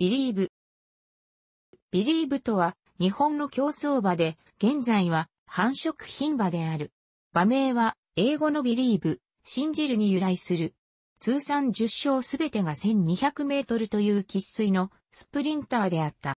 believe。believe とは、日本の競争馬で、現在は繁殖品馬である。馬名は、英語の believe、信じるに由来する。通算10勝すべてが1200メートルという喫水のスプリンターであった。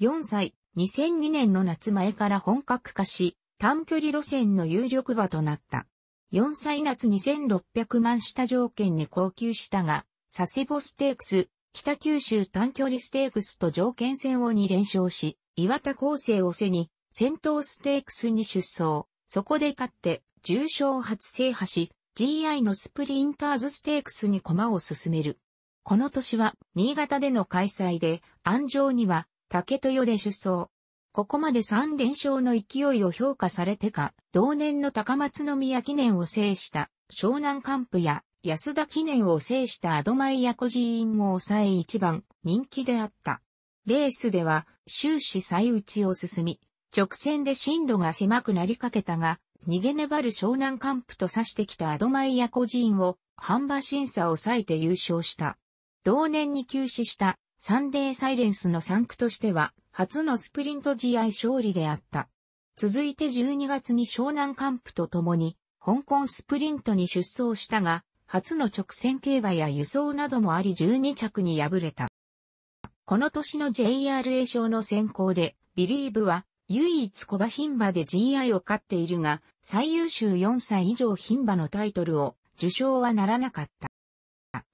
4歳、2002年の夏前から本格化し、短距離路線の有力馬となった。4歳夏2600万下条件に高級したが、佐世保ステークス、北九州短距離ステークスと条件戦を2連勝し、岩田康生を背に、戦闘ステークスに出走。そこで勝って、重賞初制覇し、GI のスプリンターズステークスに駒を進める。この年は、新潟での開催で、安城には、竹豊で出走。ここまで3連勝の勢いを評価されてか、同年の高松宮記念を制した、湘南カンプや安田記念を制したアドマイヤコー院も抑え一番人気であった。レースでは終始最内を進み、直線で進路が狭くなりかけたが、逃げ粘る湘南カンプと指してきたアドマイヤコー院を半馬審査を抑えて優勝した。同年に休止したサンデーサイレンスの3区としては初のスプリント試合勝利であった。続いて12月に湘南カンプと共に香港スプリントに出走したが、初の直線競馬や輸送などもあり12着に敗れた。この年の JRA 賞の選考で、ビリーブは唯一小馬牝馬で GI を勝っているが、最優秀4歳以上牝馬のタイトルを受賞はならなかった。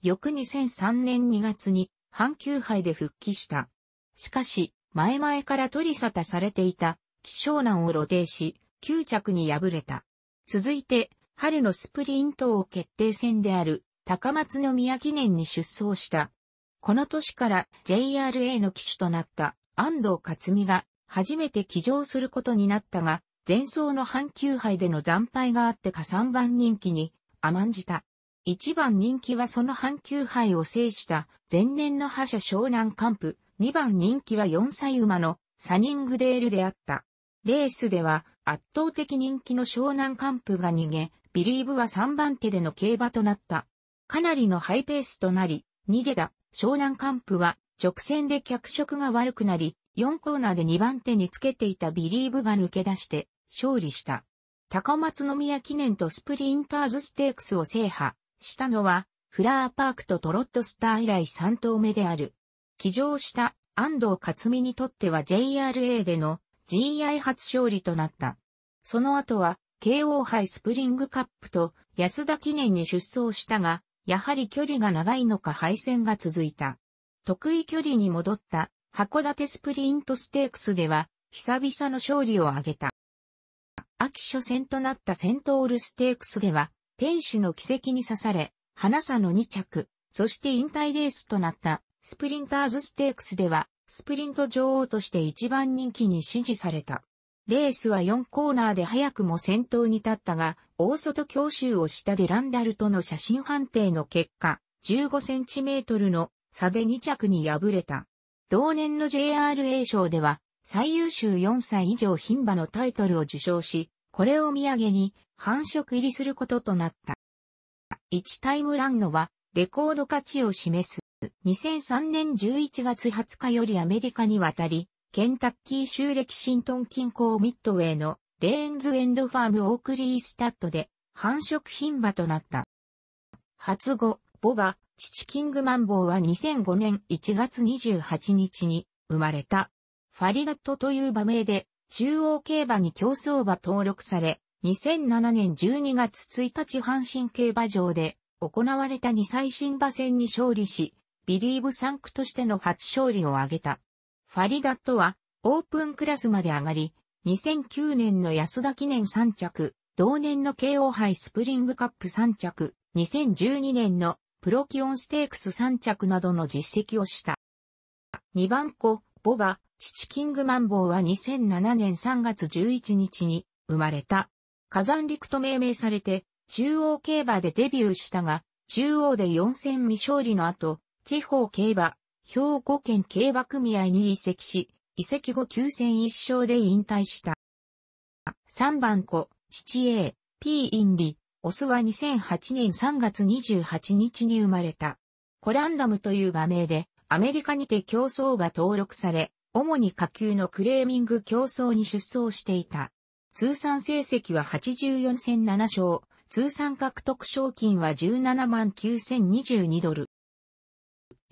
翌2003年2月に阪急杯で復帰した。しかし、前々から取り沙汰されていた、希少難を露呈し、9着に敗れた。続いて、春のスプリント王決定戦である高松宮記念に出走した。この年から JRA の騎手となった安藤克美が初めて騎乗することになったが、前走の阪急杯での惨敗があってか3番人気に甘んじた。1番人気はその阪急杯を制した前年の覇者湘南カンプ、2番人気は4歳馬のサニングデールであった。レースでは圧倒的人気の湘南カンプが逃げ、ビリーブは3番手での競馬となった。かなりのハイペースとなり、逃げた湘南カンプは直線で脚色が悪くなり、4コーナーで2番手につけていたビリーブが抜け出して勝利した。高松宮記念とスプリンターズステークスを制覇したのは、フラーパークとトロットスター以来3頭目である。騎乗した安藤克美にとっては JRA での GI 初勝利となった。その後は、KO 杯スプリングカップと安田記念に出走したが、やはり距離が長いのか敗戦が続いた。得意距離に戻った函館スプリントステークスでは、久々の勝利を挙げた。秋初戦となったセントールステークスでは、天使の奇跡に刺され、花さの2着、そして引退レースとなったスプリンターズステークスでは、スプリント女王として一番人気に支持された。レースは4コーナーで早くも先頭に立ったが、大外強襲をしたデランダルとの写真判定の結果、15センチメートルの差で2着に敗れた。同年の JRA 賞では、最優秀4歳以上牝馬のタイトルを受賞し、これを土産に繁殖入りすることとなった。1タイムランノはレコード価値を示す。2003年11月20日よりアメリカに渡り、ケンタッキー州歴キシントン近郊ミッドウェイのレーンズエンドファームオークリースタッドで繁殖牝馬となった。発語、ボバ、父キングマンボウは2005年1月28日に生まれた。ファリガットという馬名で中央競馬に競走馬登録され、2007年12月1日阪神競馬場で行われた2最新馬戦に勝利し、ビリーブ3区としての初勝利を挙げた。ファリダットは、オープンクラスまで上がり、2009年の安田記念3着、同年の KO 杯スプリングカップ3着、2012年のプロキオンステークス3着などの実績をした。2番子、ボバ、父キングマンボウは2007年3月11日に生まれた。火山陸と命名されて、中央競馬でデビューしたが、中央で4戦未勝利の後、地方競馬、兵庫県競馬組合に移籍し、移籍後9戦1勝で引退した。3番子、父 A、P インィ、オスは2008年3月28日に生まれた。コランダムという馬名で、アメリカにて競争馬登録され、主に下級のクレーミング競争に出走していた。通算成績は84戦7勝、通算獲得賞金は17万9022ドル。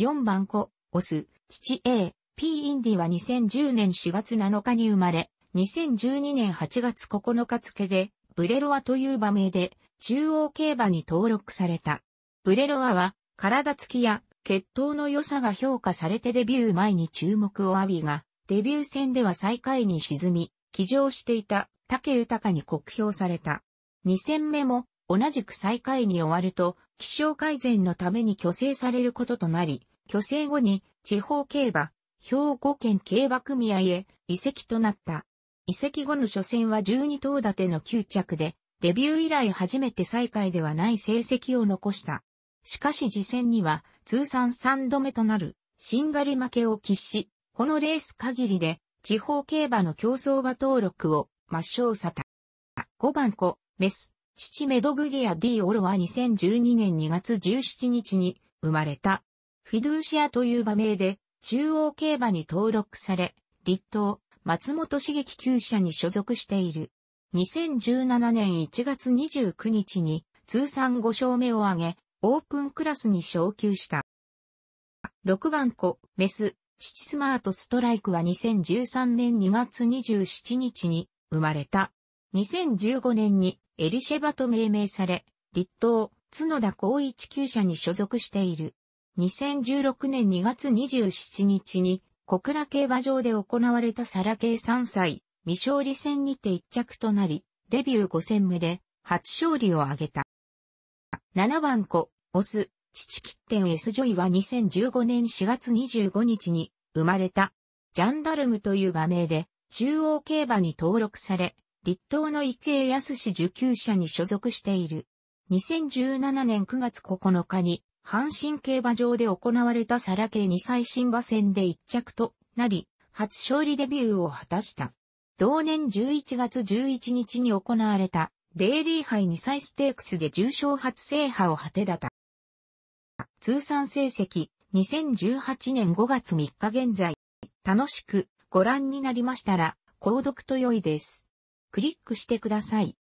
4番子、オス、父 A、P インディは2010年4月7日に生まれ、2012年8月9日付で、ブレロワという場名で、中央競馬に登録された。ブレロワは、体つきや、血統の良さが評価されてデビュー前に注目を浴びが、デビュー戦では最下位に沈み、騎乗していた、竹豊に酷評された。2戦目も同じく最下位に終わると、気象改善のために去勢されることとなり、去勢後に地方競馬、兵庫県競馬組合へ移籍となった。移籍後の初戦は12頭立ての9着で、デビュー以来初めて最下位ではない成績を残した。しかし次戦には通算3度目となる、しんがり負けを喫し、このレース限りで地方競馬の競争馬登録を抹消さた。5番子、メス、父メドグリア・ディ・オロは2012年2月17日に生まれた。フィドゥーシアという場名で中央競馬に登録され、立東、松本茂樹厩舎に所属している。2017年1月29日に通算5勝目を挙げ、オープンクラスに昇級した。6番子、メス、父スマートストライクは2013年2月27日に生まれた。2015年にエリシェバと命名され、立東、角田高一級社に所属している。2016年2月27日に、小倉競馬場で行われたサラ系3歳、未勝利戦にて一着となり、デビュー5戦目で、初勝利を挙げた。7番子、オス、父切点 S ジョイは2015年4月25日に生まれた、ジャンダルムという馬名で、中央競馬に登録され、立東の池江康受給者に所属している。2017年9月9日に、阪神競馬場で行われたサラ系2歳新馬戦で一着となり、初勝利デビューを果たした。同年11月11日に行われた、デイリー杯2歳ステークスで重賞初制覇を果てだた。通算成績、2018年5月3日現在、楽しくご覧になりましたら、購読と良いです。クリックしてください。